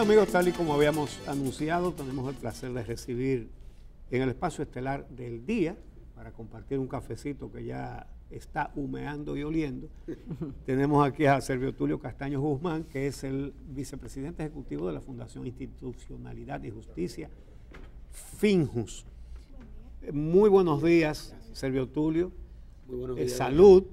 amigos, tal y como habíamos anunciado, tenemos el placer de recibir en el espacio estelar del día, para compartir un cafecito que ya está humeando y oliendo, tenemos aquí a Servio Tulio Castaño Guzmán, que es el vicepresidente ejecutivo de la Fundación Institucionalidad y Justicia, FINJUS. Muy buenos días, Servio Tulio. Muy buenos eh, días. salud.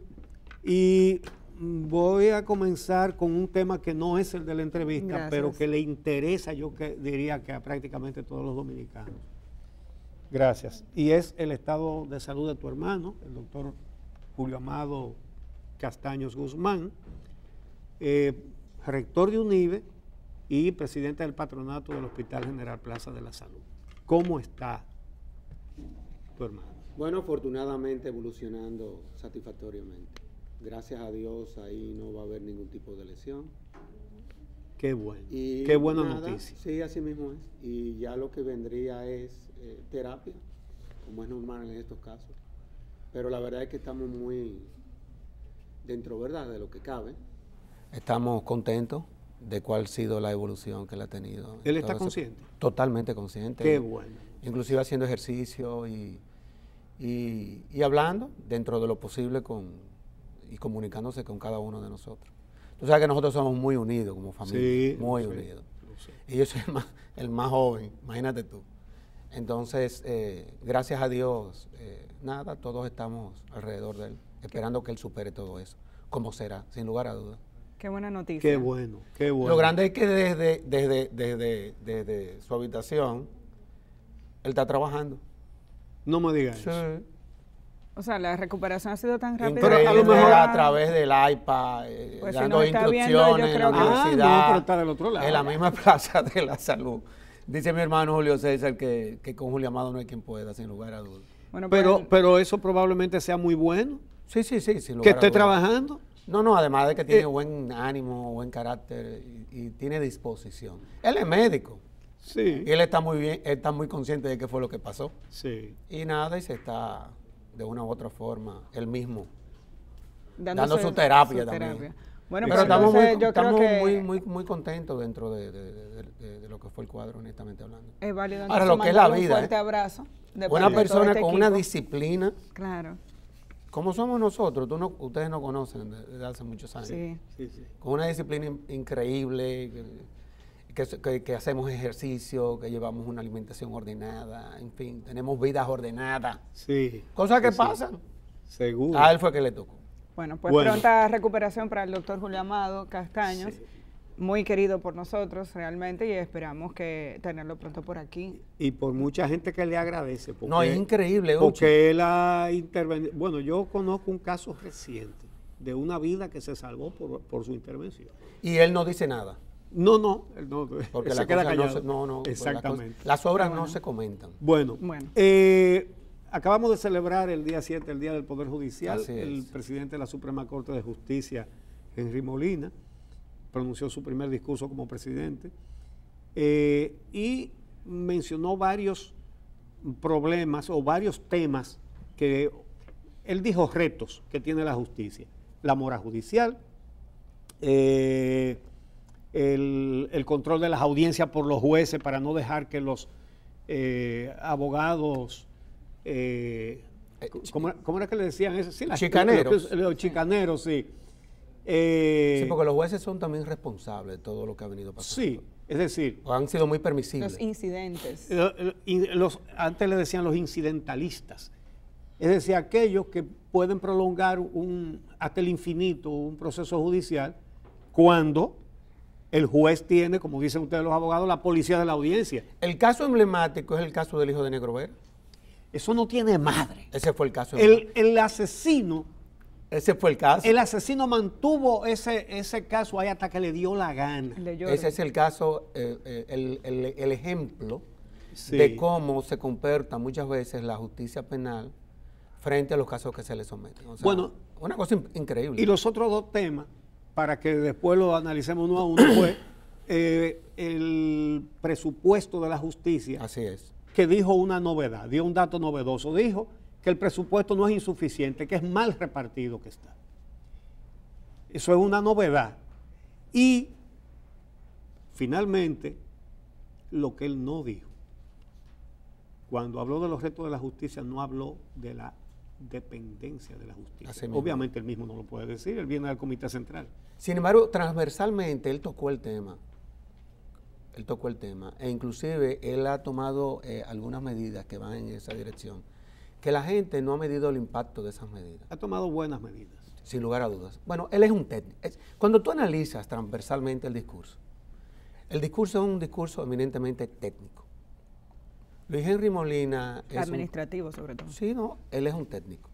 Y voy a comenzar con un tema que no es el de la entrevista, pero que le interesa, yo que diría que a prácticamente todos los dominicanos. Gracias. Y es el estado de salud de tu hermano, el doctor Julio Amado Castaños Guzmán, eh, rector de UNIVE y presidente del patronato del Hospital General Plaza de la Salud. ¿Cómo está tu hermano? Bueno, afortunadamente evolucionando satisfactoriamente. Gracias a Dios ahí no va a haber ningún tipo de lesión. Qué bueno. Qué buena noticia. Sí, así mismo es. Y ya lo que vendría es eh, terapia, como es normal en estos casos. Pero la verdad es que estamos muy dentro, ¿verdad?, de lo que cabe. Estamos contentos de cuál ha sido la evolución que él ha tenido. ¿Él está consciente? Totalmente consciente. Qué bueno. Inclusive haciendo ejercicio y, y hablando dentro de lo posible con, y comunicándose con cada uno de nosotros. Tú sabes que nosotros somos muy unidos como familia, muy unidos. Y yo soy el más, el más, joven, imagínate tú. Entonces, eh, gracias a Dios, eh, nada, todos estamos alrededor de él, esperando que él supere todo eso, como será, sin lugar a dudas. Qué buena noticia. Qué bueno, qué bueno. Lo grande es que desde, desde, desde, desde su habitación, él está trabajando. No me digas. Sí. O sea, la recuperación ha sido tan rápida. Pero a lo mejor a través del iPad, eh, pues dando instrucciones en la ah, universidad. no, del otro lado. En la misma plaza de la salud. Dice mi hermano Julio César que, que con Julio Amado no hay quien pueda, sin lugar a dudas. Pues pero, pero eso probablemente sea muy bueno. Sí, sí, sí. que esté trabajando. No, no, además de que tiene eh, buen ánimo, buen carácter y, y, tiene disposición. Él es médico. Sí. Y él está muy bien, él está muy consciente de qué fue lo que pasó. Sí. Y nada, y se está de una u otra forma, el mismo, dando, su, terapia también. Bueno, pero estamos, muy, muy, muy, contentos dentro de, lo que fue el cuadro, honestamente hablando. Es válido. Ahora, lo que es la vida. Un fuerte ¿eh? abrazo. Una persona este con una disciplina. Claro. Como somos nosotros, tú no, ustedes no conocen desde hace muchos años. Sí. sí, Con una disciplina increíble que, hacemos ejercicio, que llevamos una alimentación ordenada, en fin, tenemos vidas ordenadas. Sí. Cosas que pasan. Seguro. A él fue que le tocó. Bueno, pues pronta recuperación para el doctor Julio Amado Castaños. Muy querido por nosotros realmente y esperamos que tenerlo pronto por aquí. Y por mucha gente que le agradece. no, es increíble. Porque él ha intervenido. Bueno, yo conozco un caso reciente de una vida que se salvó por su intervención. Y él no dice nada. No, no, no porque se queda callado. No, no, exactamente. las obras no se comentan. Bueno, bueno. Eh, acabamos de celebrar el día 7, el Día del Poder Judicial. el presidente de la Suprema Corte de Justicia, Henry Molina, pronunció su primer discurso como presidente eh, y mencionó varios problemas o varios temas que él dijo retos que tiene la justicia. La mora judicial, eh, el, control de las audiencias por los jueces para no dejar que los eh, abogados... Eh, eh, ¿cómo, era que le decían eso? chicaneros. Los, chicaneros, sí. porque los jueces son también responsables de todo lo que ha venido pasando. Sí, es decir... han sido muy permisivos Los incidentes. antes le decían los incidentalistas. Es decir, aquellos que pueden prolongar un, hasta el infinito un proceso judicial cuando el juez tiene, como dicen ustedes los abogados, la policía de la audiencia. El caso emblemático es el caso del hijo de negro ver Eso no tiene madre. Ese fue el caso. El, el, asesino. Ese fue el caso. El asesino mantuvo ese, ese caso ahí hasta que le dio la gana. Ese es el caso, eh, eh, el, ejemplo de cómo se comporta muchas veces la justicia penal frente a los casos que se le someten. bueno, una cosa increíble. Y los otros dos temas para que después lo analicemos uno a uno, fue pues, eh, el presupuesto de la justicia. Así es. Que dijo una novedad, dio un dato novedoso. Dijo que el presupuesto no es insuficiente, que es mal repartido que está. Eso es una novedad. Y finalmente, lo que él no dijo. Cuando habló de los retos de la justicia, no habló de la dependencia de la justicia. Obviamente el él mismo no lo puede decir, él viene al Comité Central. Sin embargo, transversalmente él tocó el tema. Él tocó el tema. E inclusive él ha tomado eh, algunas medidas que van en esa dirección. Que la gente no ha medido el impacto de esas medidas. Ha tomado buenas medidas. Sin lugar a dudas. Bueno, él es un técnico. Cuando tú analizas transversalmente el discurso, el discurso es un discurso eminentemente técnico. Luis Henry Molina. Es Administrativo, sobre todo. Sí, no, él es un técnico.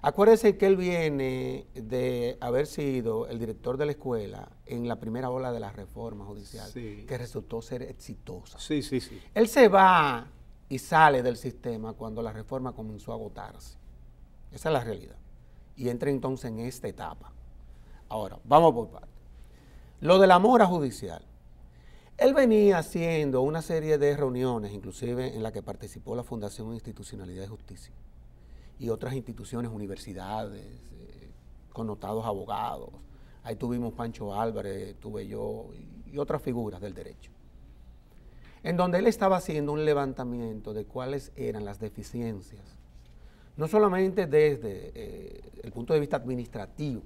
Acuérdese que él viene de haber sido el director de la escuela en la primera ola de la reforma judicial, que resultó ser exitosa. Sí, sí, sí. Él se va y sale del sistema cuando la reforma comenzó a agotarse. Esa es la realidad. Y entra entonces en esta etapa. Ahora, vamos por parte. Lo de la mora judicial. Él venía haciendo una serie de reuniones, inclusive en la que participó la Fundación Institucionalidad de Justicia y otras instituciones, universidades, eh, connotados abogados. Ahí tuvimos Pancho Álvarez, tuve yo y, otras figuras del derecho. En donde él estaba haciendo un levantamiento de cuáles eran las deficiencias, no solamente desde eh, el punto de vista administrativo,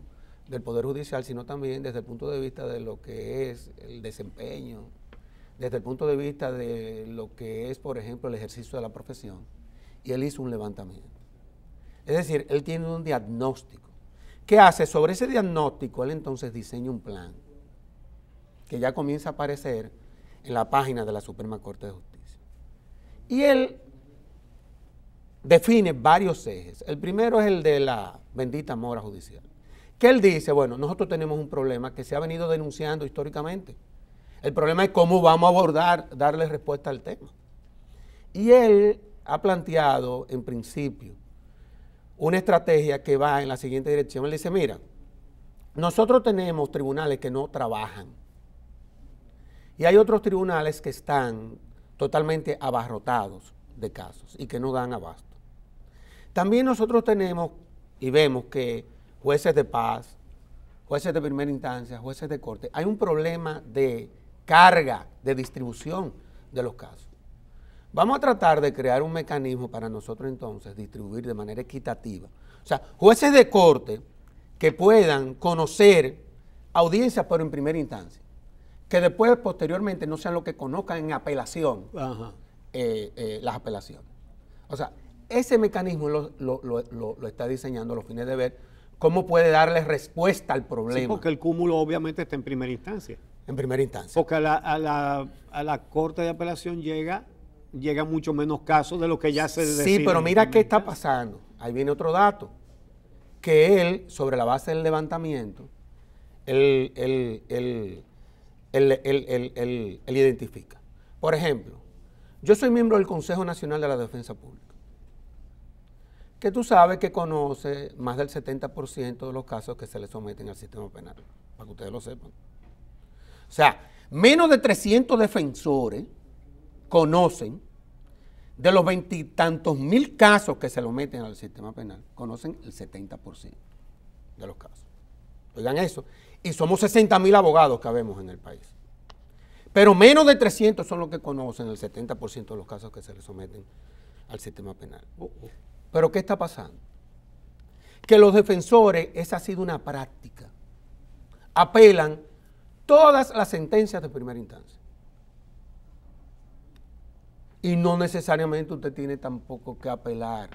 del Poder Judicial, sino también desde el punto de vista de lo que es el desempeño desde el punto de vista de lo que es, por ejemplo, el ejercicio de la profesión, y él hizo un levantamiento. Es decir, él tiene un diagnóstico. ¿Qué hace? Sobre ese diagnóstico, él entonces diseña un plan que ya comienza a aparecer en la página de la Suprema Corte de Justicia. Y él define varios ejes. El primero es el de la bendita mora judicial. Que él dice, bueno, nosotros tenemos un problema que se ha venido denunciando históricamente el problema es cómo vamos a abordar, darle respuesta al tema. Y él ha planteado, en principio, una estrategia que va en la siguiente dirección. Él dice, mira, nosotros tenemos tribunales que no trabajan. Y hay otros tribunales que están totalmente abarrotados de casos y que no dan abasto. También nosotros tenemos y vemos que jueces de paz, jueces de primera instancia, jueces de corte, hay un problema de carga de distribución de los casos. Vamos a tratar de crear un mecanismo para nosotros entonces distribuir de manera equitativa. O sea, jueces de corte que puedan conocer audiencias, pero en primera instancia, que después, posteriormente, no sean los que conozcan en apelación, eh, eh, las apelaciones. O sea, ese mecanismo lo, está diseñando a los fines de ver cómo puede darle respuesta al problema. Sí, porque el cúmulo obviamente está en primera instancia en primera instancia. Porque a la, Corte de Apelación llega llega mucho menos casos de lo que ya se Sí, pero mira qué está pasando. Ahí viene otro dato. Que él, sobre la base del levantamiento, él identifica. Por ejemplo, yo soy miembro del Consejo Nacional de la Defensa Pública, que tú sabes que conoce más del 70% de los casos que se le someten al sistema penal, para que ustedes lo sepan. O sea, menos de 300 defensores conocen de los veintitantos mil casos que se lo meten al sistema penal, conocen el 70% de los casos. Oigan eso. Y somos 60 mil abogados que habemos en el país. Pero menos de 300 son los que conocen el 70% de los casos que se le someten al sistema penal. Oh, oh. Pero ¿qué está pasando? Que los defensores, esa ha sido una práctica, apelan todas las sentencias de primera instancia. Y no necesariamente usted tiene tampoco que apelar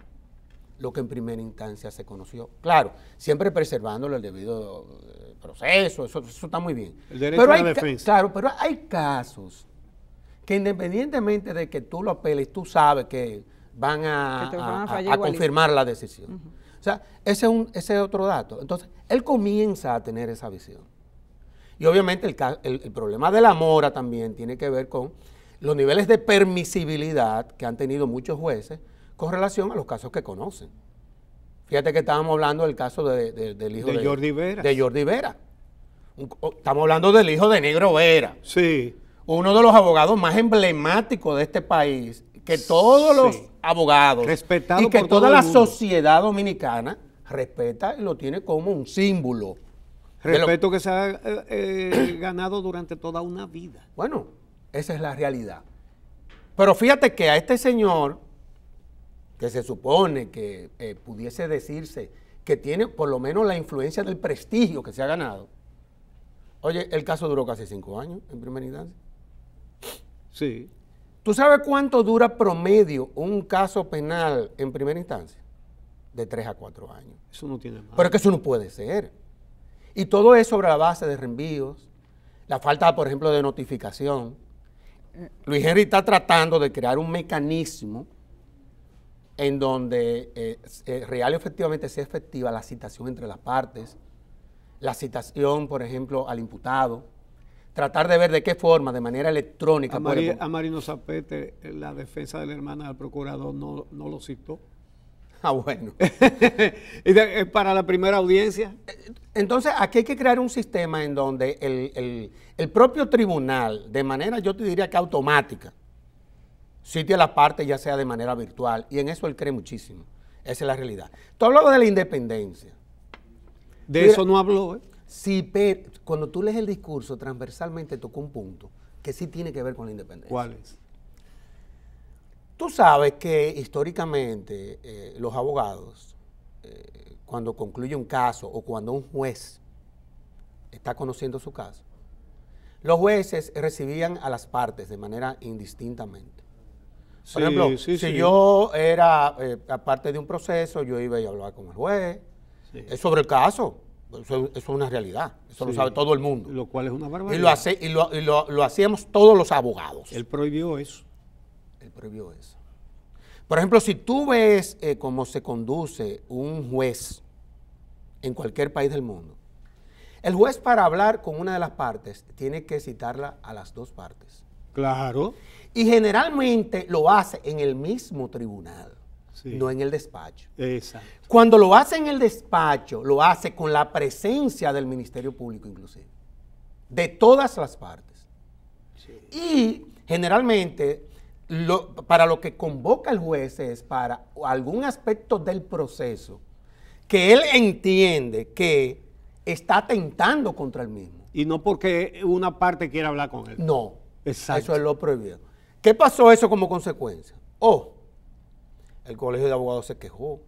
lo que en primera instancia se conoció. Claro, siempre preservándolo el debido eh, proceso, eso, está muy bien. pero Claro, pero hay casos que independientemente de que tú lo apeles, tú sabes que van a, confirmar la decisión. O sea, ese es, un, ese es otro dato. Entonces, él comienza a tener esa visión. Y obviamente el, problema de la mora también tiene que ver con los niveles de permisibilidad que han tenido muchos jueces con relación a los casos que conocen. Fíjate que estábamos hablando del caso del hijo de, Jordi Vera. De Jordi Vera. Estamos hablando del hijo de Negro Vera. Sí. Uno de los abogados más emblemáticos de este país, que todos los abogados y que toda la sociedad dominicana respeta y lo tiene como un símbolo Respeto que se ha eh, eh, ganado durante toda una vida. Bueno, esa es la realidad. Pero fíjate que a este señor, que se supone que eh, pudiese decirse que tiene por lo menos la influencia del prestigio que se ha ganado, oye, el caso duró casi cinco años en primera instancia. Sí. ¿Tú sabes cuánto dura promedio un caso penal en primera instancia? De tres a cuatro años. Eso no tiene más. Pero es que eso no puede ser. Y todo es sobre la base de reenvíos, la falta, por ejemplo, de notificación. Luis Henry está tratando de crear un mecanismo en donde eh, eh, real y efectivamente sea efectiva la citación entre las partes, la citación, por ejemplo, al imputado, tratar de ver de qué forma, de manera electrónica. A, a Marino Zapete, eh, la defensa de la hermana del procurador no lo citó. Ah, bueno. Eh, ¿Para la primera audiencia? Entonces, aquí hay que crear un sistema en donde el, propio tribunal, de manera, yo te diría que automática, a la parte ya sea de manera virtual, y en eso él cree muchísimo. Esa es la realidad. Tú hablabas de la independencia. De eso no habló, ¿eh? Sí, pero cuando tú lees el discurso, transversalmente tocó un punto que sí tiene que ver con la independencia. ¿Cuál es? Tú sabes que históricamente eh, los abogados, eh, cuando concluye un caso o cuando un juez está conociendo su caso, los jueces recibían a las partes de manera indistintamente. Por ejemplo, si yo era eh, parte de un proceso, yo iba y hablaba con el juez es sobre el caso. Eso, es una realidad, eso lo sabe todo el mundo. Lo cual es una barbaridad. Y lo, hacíamos todos los abogados. Él prohibió eso. El previo eso. Por ejemplo, si tú ves eh, cómo se conduce un juez en cualquier país del mundo, el juez para hablar con una de las partes tiene que citarla a las dos partes. Claro. Y generalmente lo hace en el mismo tribunal, no en el despacho. Exacto. Cuando lo hace en el despacho, lo hace con la presencia del Ministerio Público inclusive, de todas las partes. Sí. Y generalmente para lo que convoca el juez es para algún aspecto del proceso que él entiende que está atentando contra el mismo. Y no porque una parte quiera hablar con él. No, Exacto. eso es lo prohibido. ¿Qué pasó eso como consecuencia? Oh, el colegio de abogados se quejó.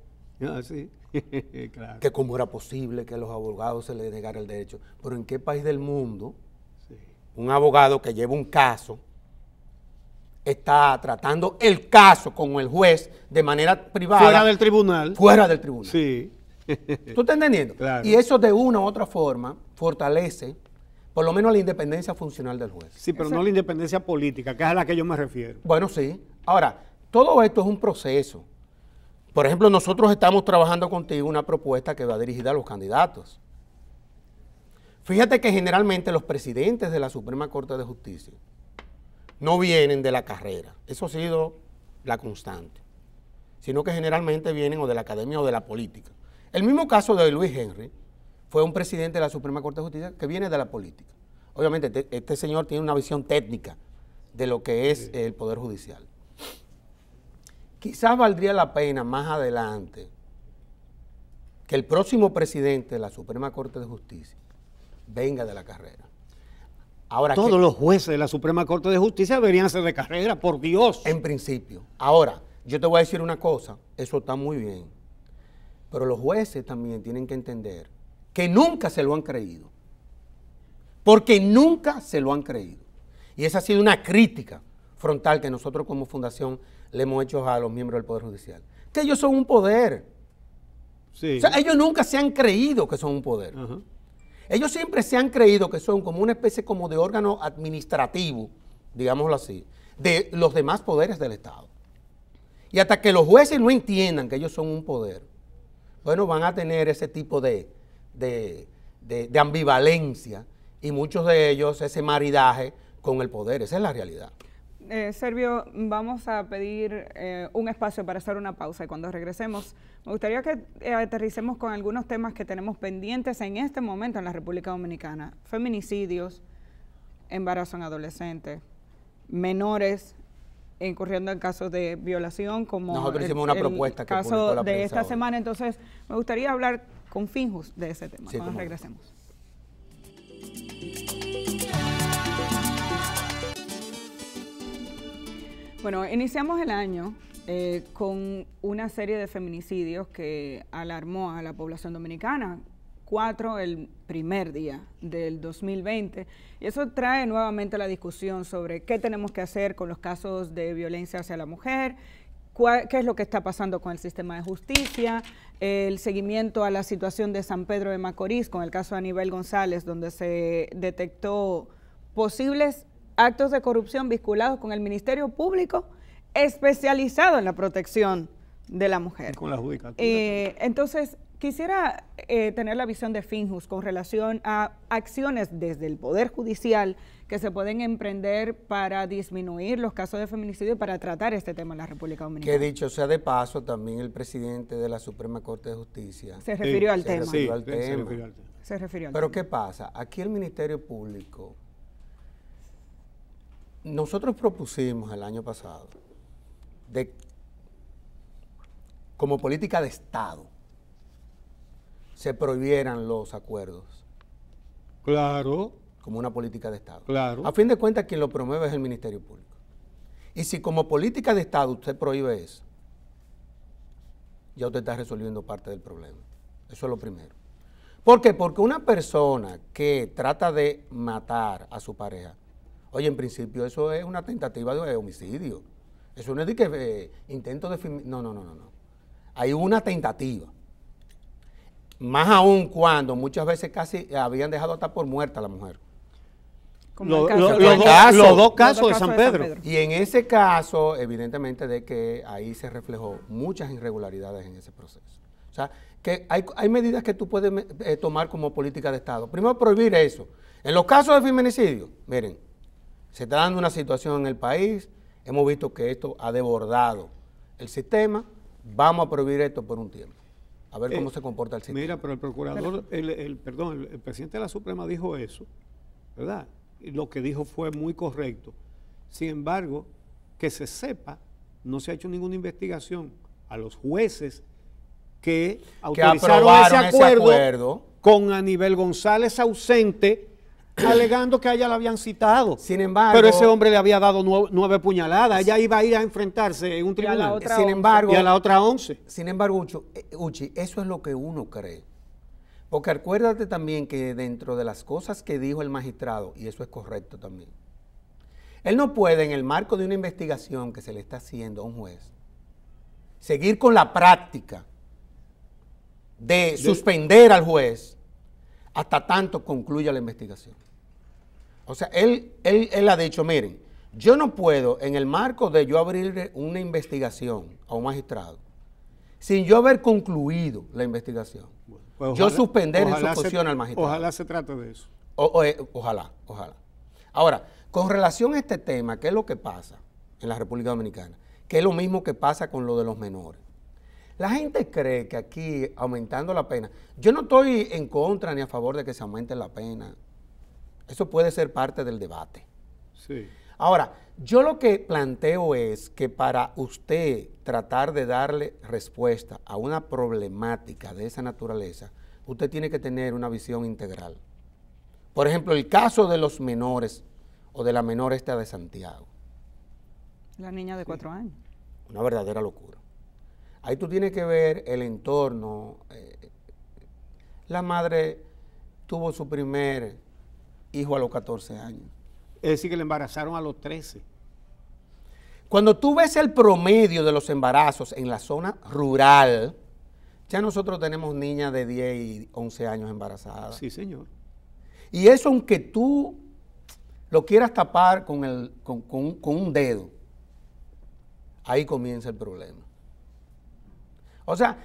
Ah, sí. claro. Que cómo era posible que a los abogados se les negara el derecho. Pero ¿en qué país del mundo un abogado que lleva un caso está tratando el caso con el juez de manera privada. Fuera del tribunal. Fuera del tribunal. Sí. ¿Tú estás entendiendo? Claro. Y eso de una u otra forma fortalece por lo menos la independencia funcional del juez. Sí, pero no la independencia política, que es a la que yo me refiero. Bueno, sí. Ahora, todo esto es un proceso. Por ejemplo, nosotros estamos trabajando contigo una propuesta que va dirigida a los candidatos. Fíjate que generalmente los presidentes de la Suprema Corte de Justicia no vienen de la carrera. Eso ha sido la constante. Sino que generalmente vienen o de la academia o de la política. El mismo caso de Luis Henry fue un presidente de la Suprema Corte de Justicia que viene de la política. Obviamente este señor tiene una visión técnica de lo que es el Poder Judicial. Quizás valdría la pena más adelante que el próximo presidente de la Suprema Corte de Justicia venga de la carrera. Todos los jueces de la Suprema Corte de Justicia deberían ser de carrera, por Dios. En principio. Ahora, yo te voy a decir una cosa, eso está muy bien. Pero los jueces también tienen que entender que nunca se lo han creído. Porque nunca se lo han creído. Y esa ha sido una crítica frontal que nosotros como fundación le hemos hecho a los miembros del Poder Judicial. Que ellos son un poder. O sea, ellos nunca se han creído que son un poder. Ajá. Ellos siempre se han creído que son como una especie como de órgano administrativo, digámoslo así, de los demás poderes del Estado. Y hasta que los jueces no entiendan que ellos son un poder, bueno, van a tener ese tipo de, de ambivalencia y muchos de ellos ese maridaje con el poder. Esa es la realidad eh, Servio, vamos a pedir eh, un espacio para hacer una pausa y cuando regresemos, me gustaría que eh, aterricemos con algunos temas que tenemos pendientes en este momento en la República Dominicana. Feminicidios, embarazo en adolescentes, menores incurriendo en casos de violación, como el, caso de esta semana. Entonces, me gustaría hablar con Finjus de ese tema. cuando regresemos. Bueno, iniciamos el año eh, con una serie de feminicidios que alarmó a la población dominicana. Cuatro el primer día del 2020. Y eso trae nuevamente la discusión sobre qué tenemos que hacer con los casos de violencia hacia la mujer, qué es lo que está pasando con el sistema de justicia, el seguimiento a la situación de San Pedro de Macorís con el caso de González, donde se detectó posibles actos de corrupción vinculados con el Ministerio Público especializado en la protección de la mujer. con la judicatura. Eh, entonces, quisiera eh, tener la visión de Finjus con relación a acciones desde el Poder Judicial que se pueden emprender para disminuir los casos de feminicidio y para tratar este tema en la República Dominicana. Que dicho sea de paso, también el presidente de la Suprema Corte de Justicia se refirió al tema. Se refirió al tema. Pero ¿qué pasa? Aquí el Ministerio Público nosotros propusimos el año pasado, de, como política de Estado, se prohibieran los acuerdos. Claro. Como una política de Estado. Claro. A fin de cuentas, quien lo promueve es el Ministerio Público. Y si como política de Estado usted prohíbe eso, ya usted está resolviendo parte del problema. Eso es lo primero. ¿Por qué? Porque una persona que trata de matar a su pareja Oye, en principio eso es una tentativa de homicidio. Eso no es de que eh, intento de... No, no, no, no, no. Hay una tentativa. Más aún cuando muchas veces casi habían dejado hasta por muerta a la mujer. los dos casos de San, Pedro. Y en ese caso, evidentemente, de que ahí se reflejó muchas irregularidades en ese proceso. O sea, que hay, medidas que tú puedes eh, tomar como política de Estado. Primero, prohibir eso. En los casos de feminicidio, miren, se está dando una situación en el país, hemos visto que esto ha desbordado el sistema, vamos a prohibir esto por un tiempo. A ver cómo eh, se comporta el sistema. Mira, pero el procurador, el, perdón, el, presidente de la Suprema dijo eso, ¿verdad? Y lo que dijo fue muy correcto. Sin embargo, que se sepa, no se ha hecho ninguna investigación a los jueces que, autorizaron acuerdo, ese acuerdo con Aníbal González ausente alegando que a ella la habían citado. Sin embargo. Pero ese hombre le había dado nueve, puñaladas. Ella iba a ir a enfrentarse en un tribunal. Sin embargo. Y a la otra once. Sin embargo, Uchi, eh, Uchi, eso es lo que uno cree. Porque acuérdate también que dentro de las cosas que dijo el magistrado, y eso es correcto también, él no puede, en el marco de una investigación que se le está haciendo a un juez, seguir con la práctica de suspender al juez hasta tanto concluya la investigación. O sea, él, él, ha dicho, miren, yo no puedo, en el marco de yo abrir una investigación a un magistrado, sin yo haber concluido la investigación, pues yo suspender en su posición al magistrado. Ojalá se trate de eso. Eh, ojalá, ojalá. Ahora, con relación a este tema, ¿qué es lo que pasa en la República Dominicana? ¿Qué es lo mismo que pasa con lo de los menores. La gente cree que aquí aumentando la pena, yo no estoy en contra ni a favor de que se aumente la pena. Eso puede ser parte del debate. Sí. Ahora, yo lo que planteo es que para usted tratar de darle respuesta a una problemática de esa naturaleza, usted tiene que tener una visión integral. Por ejemplo, el caso de los menores o de la menor esta de Santiago. La niña de cuatro años. Una verdadera locura. Ahí tú tienes que ver el entorno. Eh, la madre tuvo su primer hijo a los 14 años. Es decir, que le embarazaron a los 13. Cuando tú ves el promedio de los embarazos en la zona rural, ya nosotros tenemos niñas de 10 y 11 años embarazadas. Sí, señor. Y eso aunque tú lo quieras tapar con, el, con un dedo, ahí comienza el problema. O sea,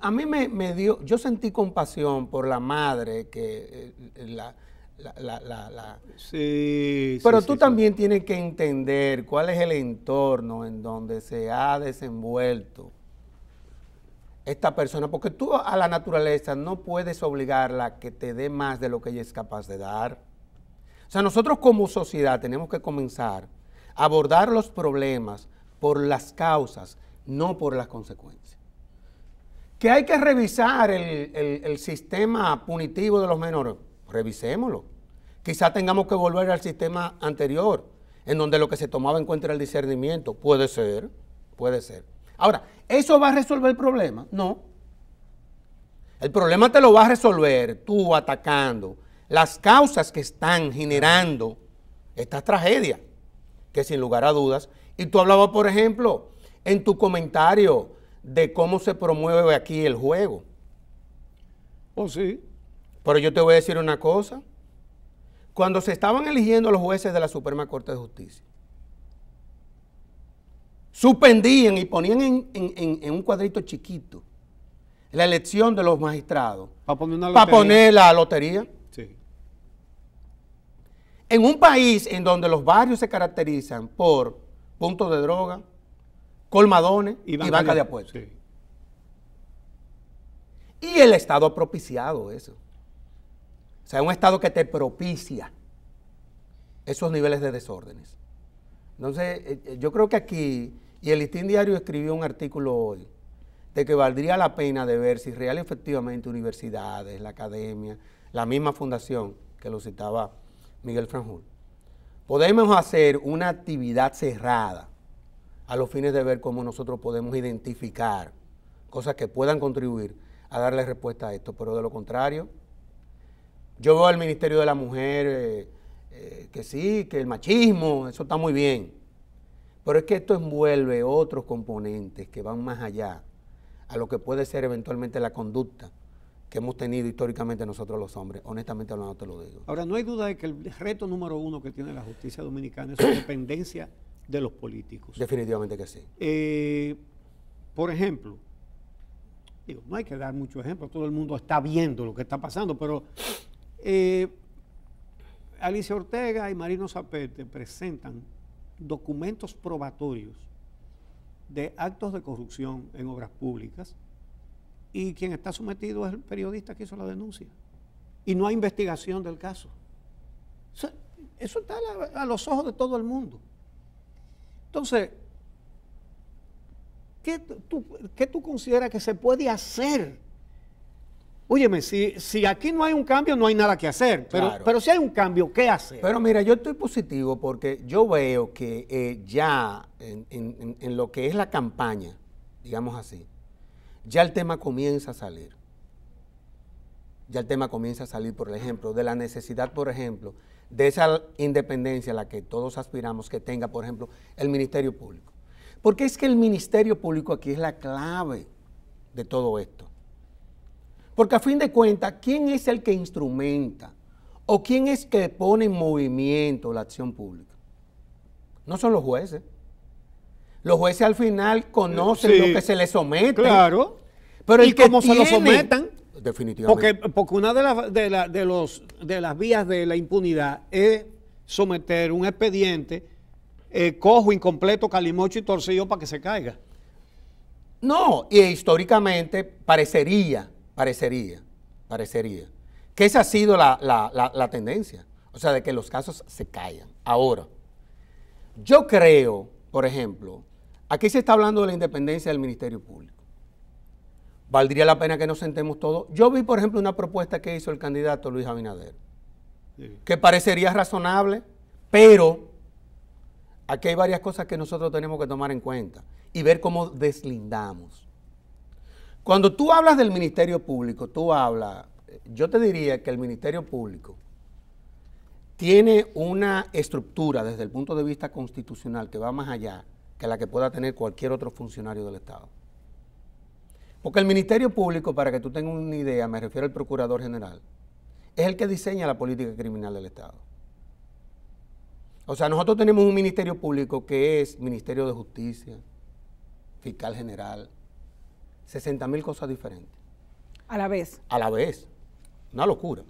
a mí me, dio, yo sentí compasión por la madre que eh, eh, la, Sí, Pero tú también tienes que entender cuál es el entorno en donde se ha desenvuelto esta persona, porque tú a la naturaleza no puedes obligarla a que te dé más de lo que ella es capaz de dar. O sea, nosotros como sociedad tenemos que comenzar a abordar los problemas por las causas, no por las consecuencias. Que hay que revisar el, sistema punitivo de los menores. Revisémoslo. Quizá tengamos que volver al sistema anterior, en donde lo que se tomaba en cuenta era el discernimiento. Puede ser, puede ser. Ahora, ¿eso va a resolver el problema? No. El problema te lo va a resolver tú atacando las causas que están generando esta tragedia, que sin lugar a dudas. Y tú hablabas, por ejemplo, en tu comentario de cómo se promueve aquí el juego. Oh, sí. Pero yo te voy a decir una cosa. Cuando se estaban eligiendo los jueces de la Suprema Corte de Justicia, suspendían y ponían en, un cuadrito chiquito la elección de los magistrados para poner, una para poner la lotería. Sí. En un país en donde los barrios se caracterizan por puntos de droga, colmadones y vaca de, apuestas. Y el Estado ha propiciado eso. O sea, un Estado que te propicia esos niveles de desórdenes. Entonces, eh, eh, yo creo que aquí, y el Listín Diario escribió un artículo hoy, de que valdría la pena de ver si real efectivamente universidades, la academia, la misma fundación que lo citaba Miguel Franjul, podemos hacer una actividad cerrada a los fines de ver cómo nosotros podemos identificar cosas que puedan contribuir a darle respuesta a esto. Pero de lo contrario, yo veo al Ministerio de la Mujer eh, eh, que sí, que el machismo, eso está muy bien. Pero es que esto envuelve otros componentes que van más allá a lo que puede ser eventualmente la conducta que hemos tenido históricamente nosotros los hombres. Honestamente hablando, te lo digo. Ahora, no hay duda de que el reto número uno que tiene la justicia dominicana es su dependencia de los políticos. Definitivamente que sí. Eh, por ejemplo, digo, no hay que dar mucho ejemplo, todo el mundo está viendo lo que está pasando, pero eh, Alicia Ortega y Marino Zapete presentan documentos probatorios de actos de corrupción en obras públicas y quien está sometido es el periodista que hizo la denuncia. Y no hay investigación del caso. Eso, está a los ojos de todo el mundo. Entonces, ¿qué tú, consideras que se puede hacer? Óyeme, si, aquí no hay un cambio, no hay nada que hacer. Pero, si hay un cambio, ¿qué hacer? Pero mira, yo estoy positivo porque yo veo que eh, ya en, lo que es la campaña, digamos así, ya el tema comienza a salir. Ya el tema comienza a salir, por ejemplo, de la necesidad, por ejemplo, de esa independencia a la que todos aspiramos que tenga, por ejemplo, el Ministerio Público. Porque es que el Ministerio Público aquí es la clave de todo esto. Porque a fin de cuentas, ¿quién es el que instrumenta o quién es que pone en movimiento la acción pública? No son los jueces. Los jueces al final conocen lo que se les somete. Claro. Pero el ¿Y que se lo sometan? Porque, porque una de, las de, la, de, los, de las vías de la impunidad es someter un expediente eh, cojo, incompleto, calimocho y torcido para que se caiga. No, y históricamente parecería, parecería, parecería, que esa ha sido la tendencia. O sea, de que los casos se caigan. Ahora, yo creo, por ejemplo, aquí se está hablando de la independencia del Ministerio Público valdría la pena que nos sentemos todos. Yo vi, por ejemplo, una propuesta que hizo el candidato Luis Abinader, que parecería razonable, pero aquí hay varias cosas que nosotros tenemos que tomar en cuenta y ver cómo deslindamos. Cuando tú hablas del Ministerio Público, tú hablas, yo te diría que el Ministerio Público tiene una estructura desde el punto de vista constitucional que va más allá que la que pueda tener cualquier otro funcionario del Estado. Porque el Ministerio Público, para que tú tengas una idea, me refiero al Procurador General, es el que diseña la política criminal del Estado. O sea, nosotros tenemos un Ministerio Público que es Ministerio de Justicia, Fiscal General, 60 mil cosas diferentes. A la vez. A la vez. Una locura.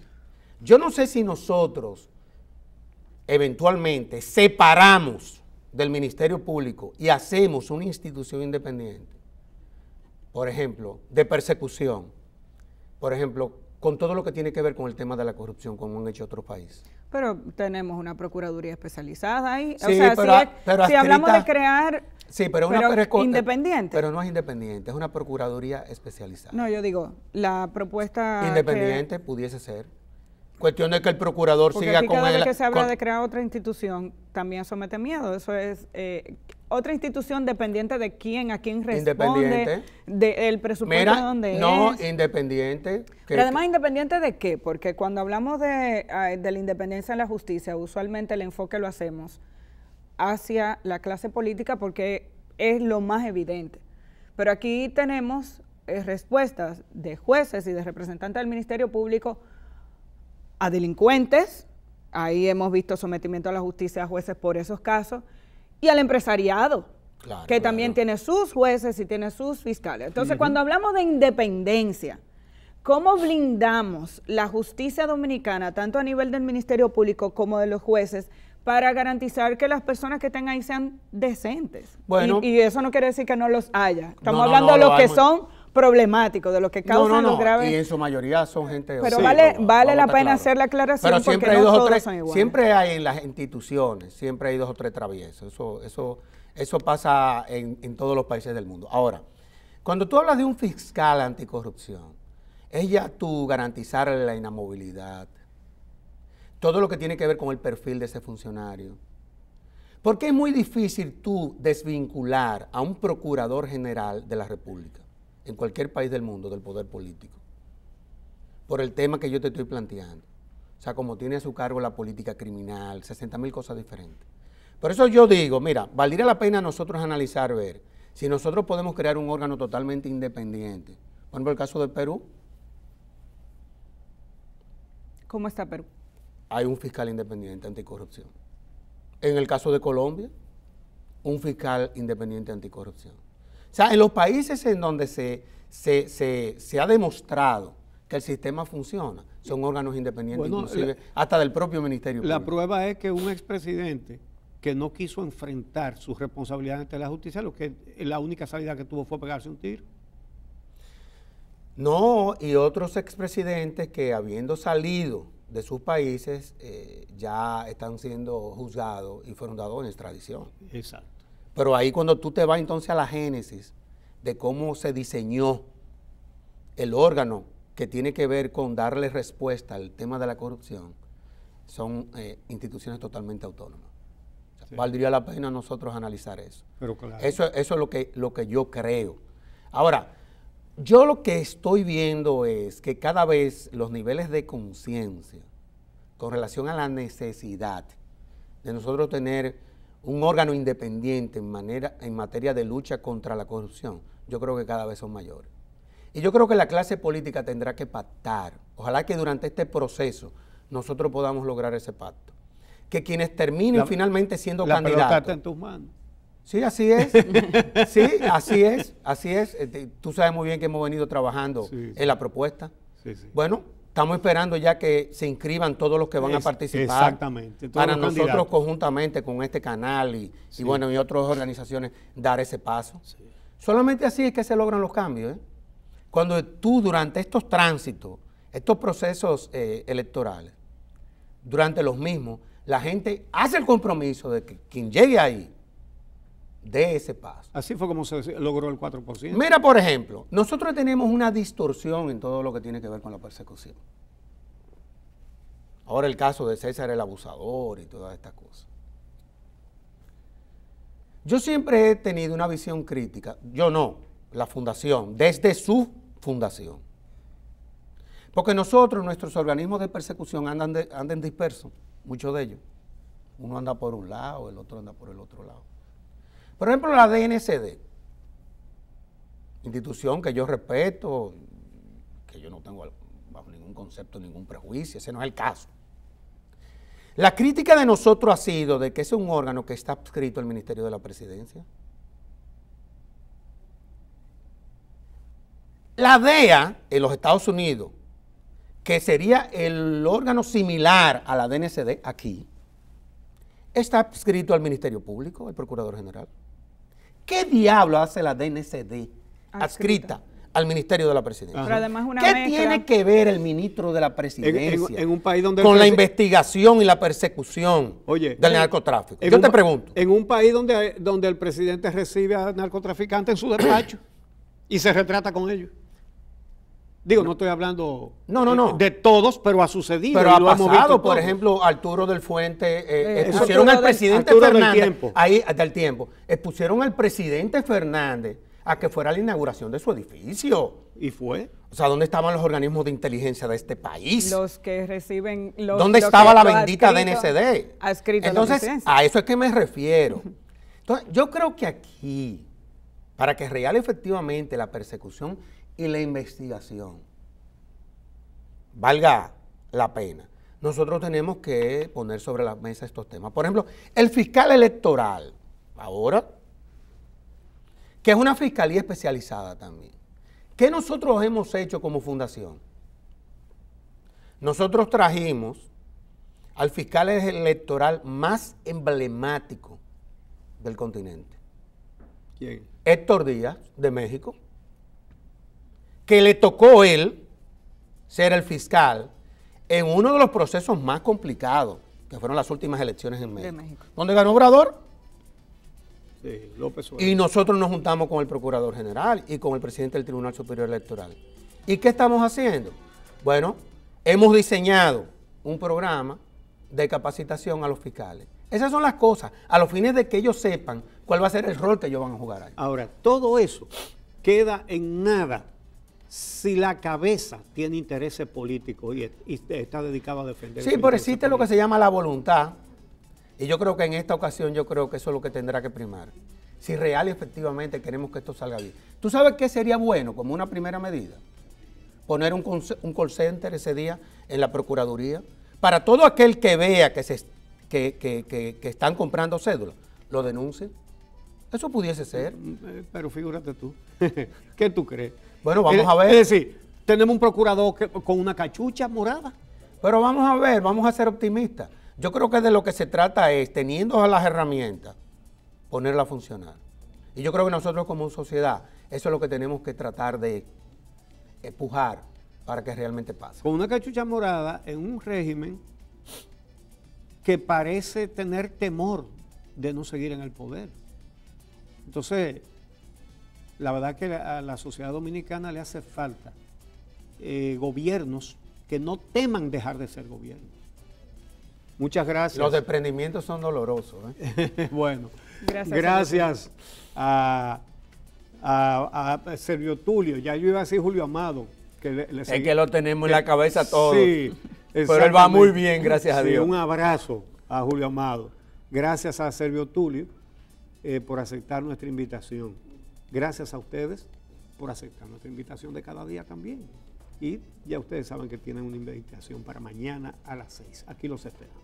Yo no sé si nosotros eventualmente separamos del Ministerio Público y hacemos una institución independiente por ejemplo, de persecución, por ejemplo, con todo lo que tiene que ver con el tema de la corrupción, como han hecho otros países. Pero tenemos una procuraduría especializada ahí. o sea, pero, si, hablamos de crear. Sí, pero, es una, independiente. Pero no es independiente, es una procuraduría especializada. No, yo digo, la propuesta. Independiente pudiese ser. Cuestión de que el procurador siga con que se habla de crear otra institución, también somete miedo. Eso es. Eh, otra institución dependiente de quién, a quién responde, Independiente. de presupuesto donde de donde no, independiente. Pero además, ¿independiente de qué? Porque cuando hablamos de, la independencia en la justicia, usualmente el enfoque lo hacemos hacia la clase política porque es lo más evidente. Pero aquí tenemos eh, respuestas de jueces y de representantes del Ministerio Público a delincuentes, ahí hemos visto sometimiento a la justicia a jueces por esos casos, y al empresariado, que también tiene sus jueces y tiene sus fiscales. Entonces, cuando hablamos de independencia, ¿Cómo blindamos la justicia dominicana, tanto a nivel del Ministerio Público como de los jueces, para garantizar que las personas que estén ahí sean decentes? y, eso no quiere decir que no los haya. Estamos hablando de los lo que son problemático, de lo que causan no, no, los Y en su mayoría son gente de Pero vale, vale la pena hacer la aclaración Pero siempre hay dos o tres, son iguales. Siempre hay en las instituciones, siempre hay dos o tres traviesos. Eso, eso, eso pasa en, en todos los países del mundo. Ahora, cuando tú hablas de un fiscal anticorrupción, es ya tú garantizarle la inamovilidad, todo lo que tiene que ver con el perfil de ese funcionario. Porque es muy difícil tú desvincular a un procurador general de la República en cualquier país del mundo del poder político, por el tema que yo te estoy planteando. O sea, como tiene a su cargo la política criminal, 60 mil cosas diferentes. Por eso yo digo, mira, valdría la pena nosotros analizar, ver, si nosotros podemos crear un órgano totalmente independiente. Por ejemplo, el caso de Perú. ¿Cómo está Perú? Hay un fiscal independiente anticorrupción. En el caso de Colombia, un fiscal independiente anticorrupción. O sea, en los países en donde se, se, ha demostrado que el sistema funciona, son órganos independientes, inclusive hasta del propio Ministerio la Público. La prueba es que un expresidente que no quiso enfrentar sus responsabilidades ante la justicia, lo que la única salida que tuvo fue pegarse un tiro. No, y otros expresidentes que habiendo salido de sus países eh, ya están siendo juzgados y fueron dados en extradición. Exacto. Pero ahí cuando tú te vas entonces a la génesis de cómo se diseñó el órgano que tiene que ver con darle respuesta al tema de la corrupción, son eh, instituciones totalmente autónomas. Valdría la pena nosotros analizar eso. Eso, eso es lo que, lo que yo creo. Ahora, yo lo que estoy viendo es que cada vez los niveles de conciencia con relación a la necesidad de nosotros tener un órgano independiente en, manera, en materia de lucha contra la corrupción, yo creo que cada vez son mayores. Y yo creo que la clase política tendrá que pactar. Ojalá que durante este proceso nosotros podamos lograr ese pacto. Que quienes terminen finalmente siendo la candidatos. en tus manos. Sí, así es. sí, así es, así es. Este, tú sabes muy bien que hemos venido trabajando en la propuesta. Sí, sí. Bueno, Estamos esperando ya que se inscriban todos los que van a participar. Exactamente. Para nosotros conjuntamente con este canal y, bueno y otras organizaciones dar ese paso. Solamente así es que se logran los cambios. ¿eh? Cuando tú durante estos tránsitos, estos procesos eh, electorales, durante los mismos, la gente hace el compromiso de que quien llegue ahí de ese paso. Así fue como se logró el 4%. Mira, por ejemplo, nosotros tenemos una distorsión en todo lo que tiene que ver con la persecución. Ahora el caso de César el abusador y todas estas cosas. Yo siempre he tenido una visión crítica, yo no, la fundación, desde su fundación. Porque nosotros, nuestros organismos de persecución andan, andan dispersos, muchos de ellos. Uno anda por un lado, el otro anda por el otro lado. Por ejemplo, la DNCD, institución que yo respeto, que yo no tengo bajo ningún concepto, ningún prejuicio, ese no es el caso. La crítica de nosotros ha sido de que es un órgano que está adscrito al Ministerio de la Presidencia. La DEA en los Estados Unidos, que sería el órgano similar a la DNCD aquí, está adscrito al Ministerio Público, al Procurador General. ¿Qué diablo hace la DNCD adscrita, al Ministerio de la Presidencia? ¿Qué tiene que ver el ministro de la Presidencia en, un país donde con la investigación y la persecución del narcotráfico? Yo te pregunto. En un país donde, donde el presidente recibe a narcotraficantes en su despacho y se retrata con ellos. Digo, no estoy hablando no, no, no. Eh, de todos, pero ha sucedido. Pero ha pasado, por ejemplo, Arturo del Fuente, expusieron eh, eh, al presidente Fernández. tiempo. Ahí, tiempo. Expusieron al presidente Fernández a que fuera la inauguración de su edificio. ¿Y fue? O sea, ¿dónde estaban los organismos de inteligencia de este país? Los que reciben... Los, ¿Dónde estaba la bendita DNCD? Ha escrito Entonces, a eso es que me refiero. Entonces, yo creo que aquí, para que real efectivamente la persecución y la investigación valga la pena. Nosotros tenemos que poner sobre la mesa estos temas. Por ejemplo, el fiscal electoral, ahora, que es una fiscalía especializada también. ¿Qué nosotros hemos hecho como fundación? Nosotros trajimos al fiscal electoral más emblemático del continente. ¿Quién? Héctor Díaz, de México que le tocó él ser el fiscal en uno de los procesos más complicados, que fueron las últimas elecciones en México, ¿Dónde ganó Obrador. Sí, López Obrador. Y nosotros nos juntamos con el Procurador General y con el presidente del Tribunal Superior Electoral. ¿Y qué estamos haciendo? Bueno, hemos diseñado un programa de capacitación a los fiscales. Esas son las cosas, a los fines de que ellos sepan cuál va a ser el rol que ellos van a jugar ahí. Ahora, todo eso queda en nada si la cabeza tiene intereses políticos y, está dedicada a defender. Sí, pero existe lo que se llama la voluntad. Y yo creo que en esta ocasión yo creo que eso es lo que tendrá que primar. Si real y efectivamente queremos que esto salga bien. ¿Tú sabes qué sería bueno como una primera medida? Poner un, call center ese día en la Procuraduría. Para todo aquel que vea que, se, que, están comprando cédulas, lo denuncie. Eso pudiese ser. Mm, eh, pero figúrate tú. ¿Qué tú crees? Bueno, vamos a ver. Es decir, tenemos un procurador con una cachucha morada. Pero vamos a ver, vamos a ser optimistas. Yo creo que de lo que se trata es, teniendo las herramientas, ponerla a funcionar. Y yo creo que nosotros como sociedad, eso es lo que tenemos que tratar de empujar para que realmente pase. Con una cachucha morada en un régimen que parece tener temor de no seguir en el poder. Entonces, la verdad que a la sociedad dominicana le hace falta eh, gobiernos que no teman dejar de ser gobierno. Muchas gracias. Los desprendimientos son dolorosos. ¿eh? bueno, gracias, a, a, Servio Tulio. Ya yo iba a decir Julio Amado. Que es que lo tenemos en la cabeza todo. Sí, pero él va muy bien, gracias a Dios. un abrazo a Julio Amado. Gracias a Servio Tulio eh, por aceptar nuestra invitación. Gracias a ustedes por aceptar nuestra invitación de cada día también. Y ya ustedes saben que tienen una invitación para mañana a las 6. Aquí los esperamos.